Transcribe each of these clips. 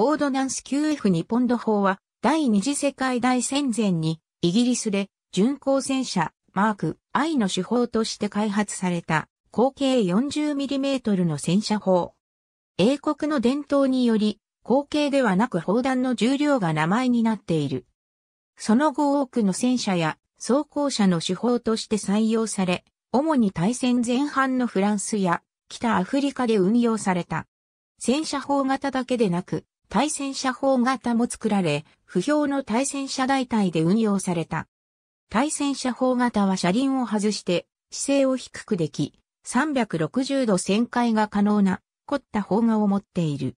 オードナンス QF 2ポンド法は、第二次世界大戦前に、イギリスで、巡航戦車、マーク、I の手法として開発された、口径 40mm の戦車砲。英国の伝統により、口径ではなく砲弾の重量が名前になっている。その後多くの戦車や装甲車の手法として採用され、主に大戦前半のフランスや北アフリカで運用された。戦車砲型だけでなく、対戦車砲型も作られ、不評の対戦車大隊で運用された。対戦車砲型は車輪を外して姿勢を低くでき、360度旋回が可能な凝った砲画を持っている。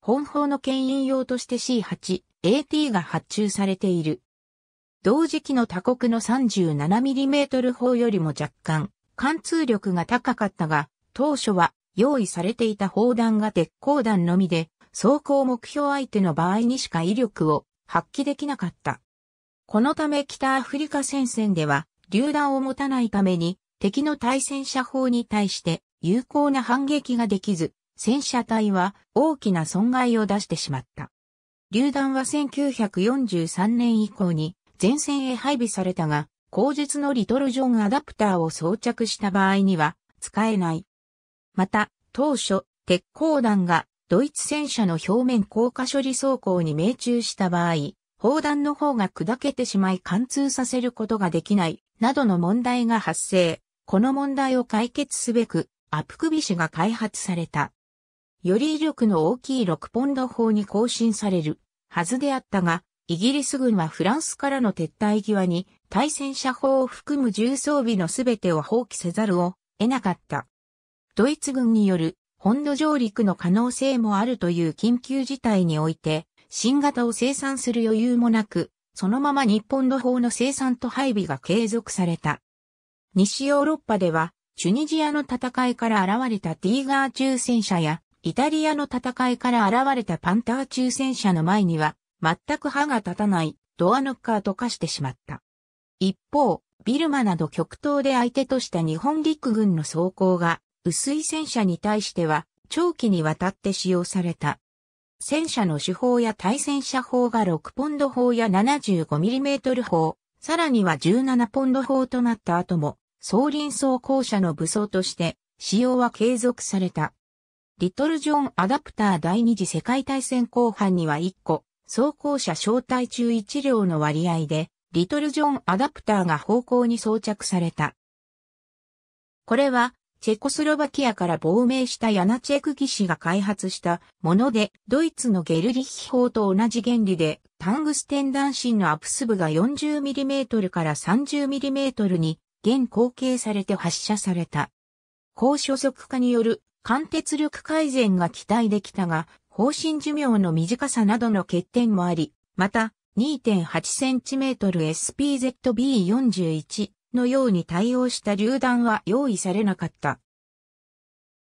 本砲の牽引用として C8、AT が発注されている。同時期の他国の 37mm 砲よりも若干、貫通力が高かったが、当初は用意されていた砲弾が鉄鋼弾のみで、走行目標相手の場合にしか威力を発揮できなかった。このため北アフリカ戦線では、榴弾を持たないために、敵の対戦車砲に対して有効な反撃ができず、戦車隊は大きな損害を出してしまった。榴弾は1943年以降に前線へ配備されたが、後述のリトルジョンアダプターを装着した場合には使えない。また、当初、鉄鋼弾がドイツ戦車の表面硬化処理走行に命中した場合、砲弾の方が砕けてしまい貫通させることができない、などの問題が発生。この問題を解決すべく、アプクビ氏が開発された。より威力の大きい6ポンド砲に更新されるはずであったが、イギリス軍はフランスからの撤退際に対戦車砲を含む重装備のすべてを放棄せざるを得なかった。ドイツ軍による本土上陸の可能性もあるという緊急事態において、新型を生産する余裕もなく、そのまま日本の方の生産と配備が継続された。西ヨーロッパでは、チュニジアの戦いから現れたティーガー中戦車や、イタリアの戦いから現れたパンター中戦車の前には、全く歯が立たないドアノッカーと化してしまった。一方、ビルマなど極東で相手とした日本陸軍の装甲が薄い戦車に対しては長期にわたって使用された。戦車の手法や対戦車砲が6ポンド砲や 75mm 砲、さらには17ポンド砲となった後も、総輪装甲車の武装として使用は継続された。リトルジョンアダプター第二次世界大戦後半には1個、装甲車招待中1両の割合で、リトルジョンアダプターが方向に装着された。これはチェコスロバキアから亡命したヤナチェク技師が開発したもので、ドイツのゲルリッヒ法と同じ原理で、タングステン弾芯のアプス部が 40mm から 30mm に現後傾されて発射された。高所属化による貫徹力改善が期待できたが、方針寿命の短さなどの欠点もあり、また 2.8cm SPZB41 のように対応した榴弾は用意されなかった。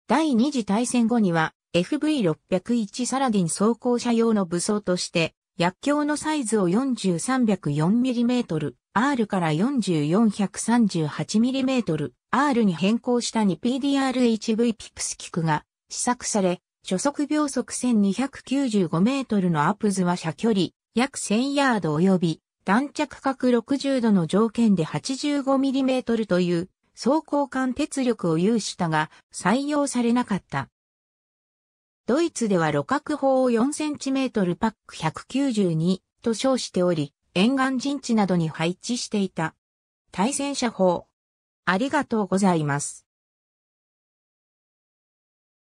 第二次大戦後には FV601 サラディン装甲車用の武装として、薬莢のサイズを 4304mm R から 44138mm R に変更した 2PDRHV ピプスキクが試作され、初速秒速 1295m のアプズは射距離約1000ヤード及び弾着角60度の条件で 85mm という装甲艦鉄力を有したが採用されなかった。ドイツでは路角砲を 4cm パック192と称しており、沿岸陣地などに配置していた。対戦車砲。ありがとうございます。